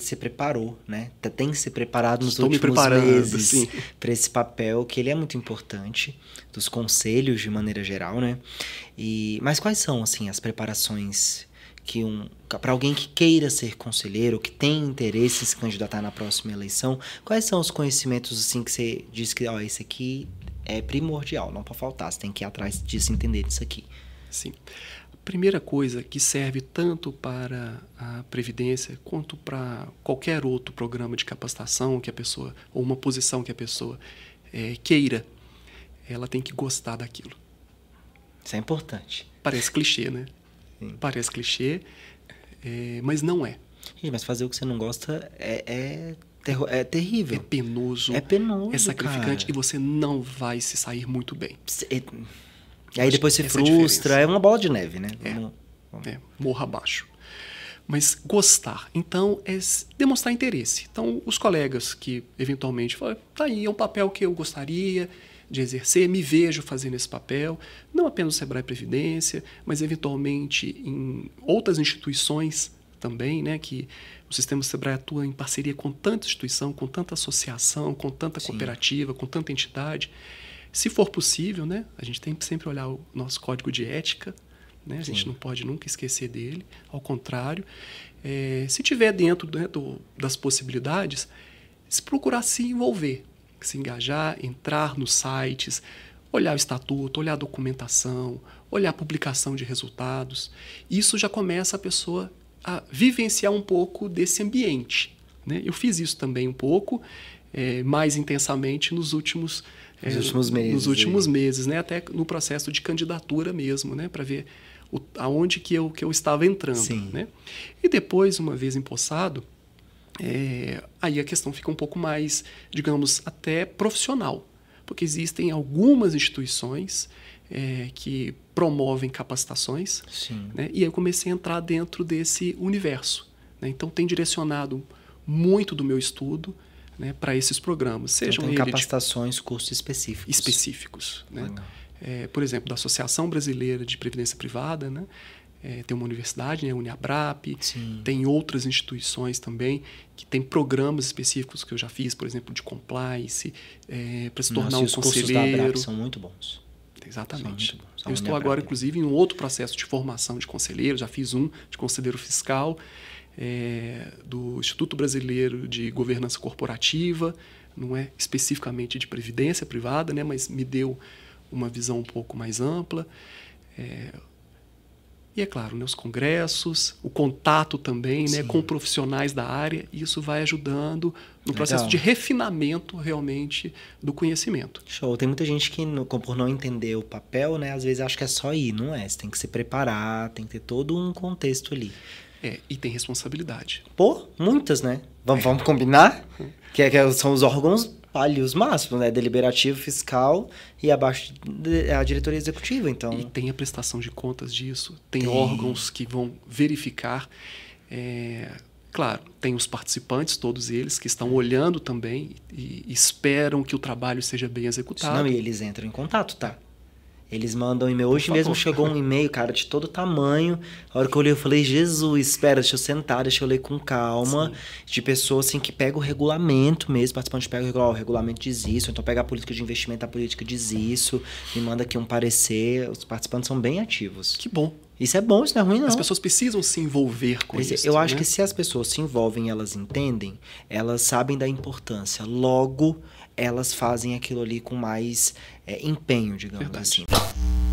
se preparou, né? Tá, tem que se preparado nos Estou últimos me meses para esse papel, que ele é muito importante, dos conselhos de maneira geral, né? E, mas quais são, assim, as preparações que um para alguém que queira ser conselheiro, que tem interesse em se candidatar na próxima eleição, quais são os conhecimentos, assim, que você diz que, ó, esse aqui é primordial, não pode faltar, você tem que ir atrás disso, entender disso aqui. Sim. A primeira coisa que serve tanto para a Previdência quanto para qualquer outro programa de capacitação que a pessoa, ou uma posição que a pessoa é, queira, ela tem que gostar daquilo. Isso é importante. Parece clichê, né? Sim. Parece clichê, é, mas não é. mas fazer o que você não gosta é, é... É terrível. É penoso. É penoso. É sacrificante cara. e você não vai se sair muito bem. É... E aí depois se é frustra, é, uma bola de neve, né? É, vamos. é, morra abaixo. Mas gostar, então, é demonstrar interesse. Então, os colegas que eventualmente falam, tá aí, é um papel que eu gostaria de exercer, me vejo fazendo esse papel, não apenas no Sebrae Previdência, mas eventualmente em outras instituições também, né, que o sistema Sebrae atua em parceria com tanta instituição, com tanta associação, com tanta cooperativa, Sim. com tanta entidade. Se for possível, né, a gente tem que sempre olhar o nosso código de ética, né? a Sim. gente não pode nunca esquecer dele, ao contrário. É, se tiver dentro né, do, das possibilidades, se procurar se envolver, se engajar, entrar nos sites, olhar o estatuto, olhar a documentação, olhar a publicação de resultados. Isso já começa a pessoa a vivenciar um pouco desse ambiente. Né? Eu fiz isso também um pouco, é, mais intensamente nos últimos nos é, últimos meses. Nos últimos e... É. meses, né? Até no processo de candidatura mesmo, né? Para ver o, aonde que eu, que eu estava entrando, né? E depois, uma vez empossado, é, aí a questão fica um pouco mais, digamos, até profissional. Porque existem algumas instituições é, que promovem capacitações. Né? E aí eu comecei a entrar dentro desse universo. Né? Então, tem direcionado muito do meu estudo né, para esses programas. Então, sejam então, capacitações, de... cursos específicos. Específicos. Né? É, por exemplo, da Associação Brasileira de Previdência Privada, né? É, tem uma universidade, né, a Uniabrap, Sim. tem outras instituições também que tem programas específicos que eu já fiz, por exemplo, de compliance, é, para se tornar Nossa, um os conselheiro. Cursos da são muito bons. Exatamente. Bons. Eu estou agora, é. inclusive, em um outro processo de formação de conselheiro, já fiz um de conselheiro fiscal é, do Instituto Brasileiro de Governança Corporativa, não é especificamente de previdência privada, né, mas me deu uma visão um pouco mais ampla. É, e é claro, né, os congressos, o contato também né, com profissionais da área, isso vai ajudando no Legal. processo de refinamento realmente do conhecimento. Show. Tem muita gente que, por não entender o papel, né, às vezes acha que é só ir, não é? Você tem que se preparar, tem que ter todo um contexto ali. É, e tem responsabilidade. Pô, muitas, né? Vamos, é. vamos combinar? Que, é, que é, são os órgãos ali os máximos, né? Deliberativo, fiscal e abaixo a diretoria executiva, então. E tem a prestação de contas disso, tem, tem. órgãos que vão verificar. É, claro, tem os participantes, todos eles, que estão olhando também e, e esperam que o trabalho seja bem executado. Não, e eles entram em contato, tá? Eles mandam um e-mail. Hoje Por mesmo favor. chegou um e-mail, cara, de todo tamanho. A hora que eu li, eu falei, Jesus, espera, deixa eu sentar, deixa eu ler com calma. Sim. De pessoas assim, que pega o regulamento mesmo, participante pega o regulamento, o regulamento diz isso. Então pega a política de investimento, a política diz isso. Me manda aqui um parecer. Os participantes são bem ativos. Que bom. Isso é bom, isso não é ruim, não. As pessoas precisam se envolver com isso. Eu né? acho que se as pessoas se envolvem, elas entendem, elas sabem da importância. Logo, elas fazem aquilo ali com mais é, empenho, digamos Verdade. assim.